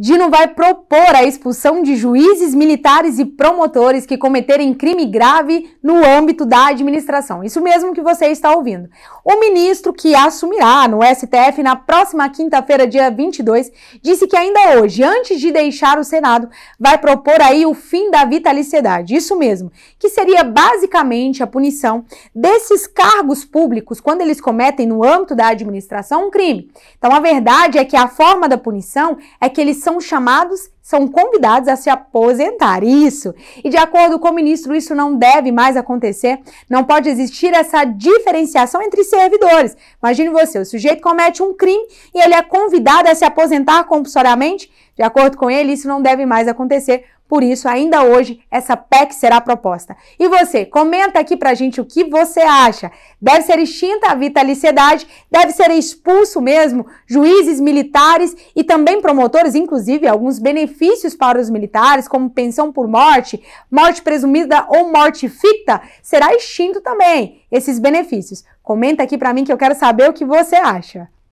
Dino vai propor a expulsão de juízes, militares e promotores que cometerem crime grave no âmbito da administração. Isso mesmo que você está ouvindo. O ministro que assumirá no STF na próxima quinta-feira, dia 22, disse que ainda hoje, antes de deixar o Senado, vai propor aí o fim da vitaliciedade. Isso mesmo, que seria basicamente a punição desses cargos públicos quando eles cometem no âmbito da administração um crime. Então a verdade é que a forma da punição é que eles são chamados, são convidados a se aposentar. Isso. E de acordo com o ministro, isso não deve mais acontecer. Não pode existir essa diferenciação entre servidores. Imagine você, o sujeito comete um crime e ele é convidado a se aposentar compulsoriamente de acordo com ele, isso não deve mais acontecer, por isso, ainda hoje, essa PEC será proposta. E você, comenta aqui pra gente o que você acha. Deve ser extinta a vitaliciedade? Deve ser expulso mesmo juízes militares e também promotores, inclusive alguns benefícios para os militares, como pensão por morte, morte presumida ou morte ficta? Será extinto também esses benefícios. Comenta aqui pra mim que eu quero saber o que você acha.